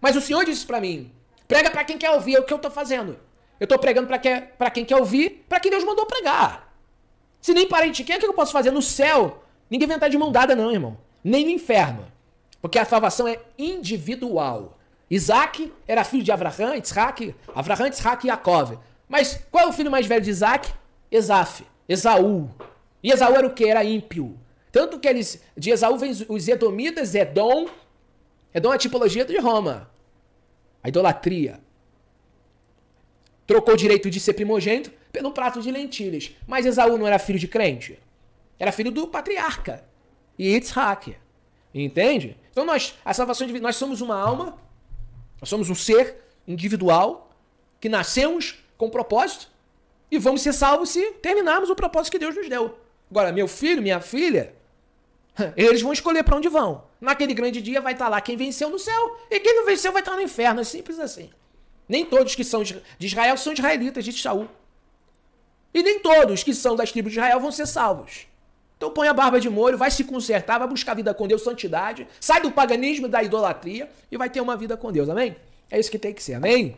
Mas o Senhor disse para mim: prega para quem quer ouvir, é o que eu estou fazendo. Eu estou pregando para quem, é, pra quem quer ouvir, para quem Deus mandou pregar. Se nem parente quer, o é que eu posso fazer? No céu, ninguém vai entrar de mão dada, não, irmão. Nem no inferno. Porque a salvação é individual. Isaac era filho de Abraham, Isaac, Avraham, Isaac e Jacob. Mas qual é o filho mais velho de Isaac? Esaf, Esaú. E Esaú era o que? Era ímpio. Tanto que eles, de Esaú vem os Edomitas, Edom. Edom é a tipologia de Roma a idolatria. Trocou o direito de ser primogênito pelo prato de lentilhas. Mas Esaú não era filho de crente? Era filho do patriarca. E Itzhaque. Entende? Então nós, a salvação divina, nós somos uma alma, nós somos um ser individual que nascemos com propósito e vamos ser salvos se terminarmos o propósito que Deus nos deu. Agora, meu filho, minha filha, eles vão escolher para onde vão. Naquele grande dia vai estar tá lá quem venceu no céu e quem não venceu vai estar tá no inferno. É simples assim. Nem todos que são de Israel são israelitas, de Saul. E nem todos que são das tribos de Israel vão ser salvos. Então põe a barba de molho, vai se consertar, vai buscar vida com Deus, santidade, sai do paganismo e da idolatria e vai ter uma vida com Deus, amém? É isso que tem que ser, amém?